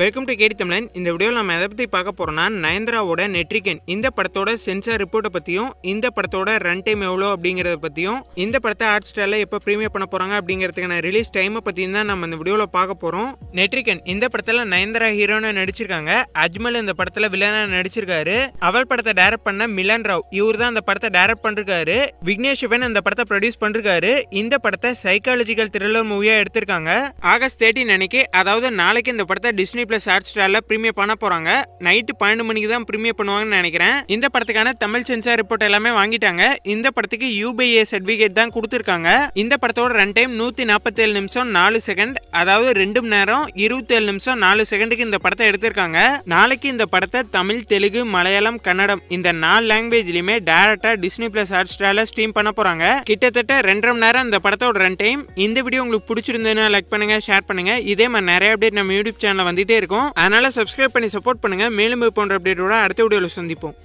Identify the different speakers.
Speaker 1: welcome to கேடி தமிழன் இந்த வீடியோவில் நம்ம எதை பற்றி பார்க்க போகிறோன்னா நயன்தராவோட நெட்ரிகன் இந்த படத்தோட சென்சார் ரிப்போர்ட்டை பற்றியும் இந்த படத்தோட ரன் டைம் எவ்வளோ அப்படிங்கிறத பற்றியும் இந்த படத்தை ஆர்ட் ஸ்டாரில் எப்போ ப்ரீமியம் பண்ண போகிறாங்க அப்படிங்கிறதுக்கான ரிலீஸ் டைமை பற்றியும் தான் நம்ம இந்த வீடியோவில் பார்க்க போகிறோம் நெட்ரிகன் இந்த படத்தில் நயன்தரா ஹீரோனை நடிச்சிருக்காங்க அஜ்மல் இந்த படத்தில் வில்லனாக நடிச்சிருக்காரு அவள் படத்தை டைரக்ட் பண்ண மிலன் ராவ் இவர் தான் அந்த படத்தை டைரக்ட் பண்ணிருக்காரு விக்னேஷ் சிவன் அந்த படத்தை ப்ரொடியூஸ் பண்ணிருக்காரு இந்த படத்தை சைக்காலஜிக்கல் த்ரில்லர் மூவியாக எடுத்திருக்காங்க ஆகஸ்ட் தேர்ட்டின் அன்னைக்கு அதாவது நாளைக்கு இந்த படத்தை டிஸ்னி ப்ளஸ் ஹாட் ஸ்டாரில் ப்ரீமியர் பண்ண போகிறாங்க நைட்டு பன்னெண்டு மணிக்கு தான் ப்ரீமியர் பண்ணுவாங்கன்னு நினைக்கிறேன் இந்த படத்துக்கான தமிழ் சென்சார் ரிப்போர்ட் எல்லாமே வாங்கிட்டாங்க இந்த படத்துக்கு யூபிஏ சர்டிஃபிகேட் தான் கொடுத்துருக்காங்க இந்த படத்தோட ரன் டைம் நூற்றி நாற்பத்தேழு நிமிஷம் நாலு செகண்ட் அதாவது ரெண்டு மணி நேரம் இருபத்தேழு நிமிஷம் நாலு செகண்டுக்கு இந்த படத்தை எடுத்திருக்காங்க நாளைக்கு இந்த படத்தை தமிழ் தெலுங்கு மலையாளம் கன்னடம் இந்த நாலு லாங்குவேஜ்லையுமே டேரக்டாக டிஸ்னி பிளஸ் ஹாட் ஸ்டாரில் ஸ்ட்ரீம் பண்ண போகிறாங்க கிட்டத்தட்ட ரெண்டரை மணி நேரம் இந்த படத்தோட ரன் டைம் இந்த வீடியோ உங்களுக்கு பிடிச்சிருந்ததுன்னா லைக் பண்ணுங்கள் ஷேர் பண்ணுங்கள் இதே மாதிரி நிறைய அப்டேட் நம்ம யூடியூப் சேனலில் வந்துட்டு இருக்கும் அதனால சப்ஸ்கிரைப் பண்ணி சப்போர்ட் பண்ணுங்க மேலும் போன்ற அப்டேட்டோட அடுத்த வீடியோவில் சந்திப்போம்